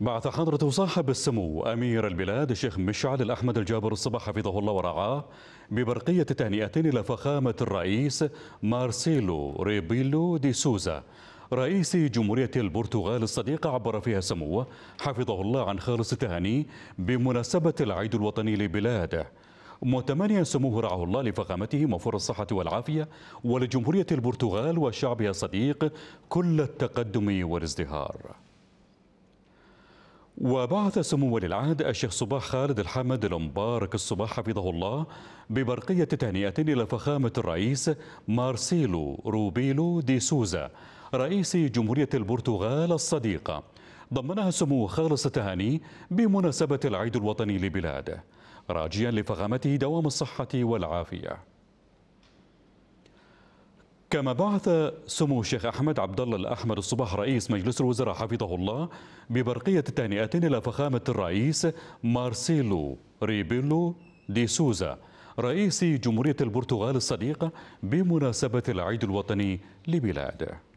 بعث حضرة صاحب السمو أمير البلاد الشيخ مشعل الأحمد الجابر الصباح حفظه الله ورعاه ببرقية تهنئة إلى فخامة الرئيس مارسيلو ريبيلو دي سوزا رئيس جمهورية البرتغال الصديقة عبر فيها سموه حفظه الله عن خالص التهاني بمناسبة العيد الوطني لبلاده متمنيا سموه رعاه الله لفخامته موفور الصحة والعافية ولجمهورية البرتغال وشعبها الصديق كل التقدم والازدهار وبعث سمو ولي العهد الشيخ صباح خالد الحمد المبارك الصباح حفظه الله ببرقية تهنئة إلى فخامة الرئيس مارسيلو روبيلو دي سوزا رئيس جمهورية البرتغال الصديقة ضمنها سمو خالص التهاني بمناسبة العيد الوطني لبلاده راجيا لفخامته دوام الصحة والعافية كما بعث سمو الشيخ احمد عبد الله الاحمر الصباح رئيس مجلس الوزراء حفظه الله ببرقيه التهنئه الى فخامه الرئيس مارسيلو ريبيلو دي سوزا رئيس جمهوريه البرتغال الصديقه بمناسبه العيد الوطني لبلاده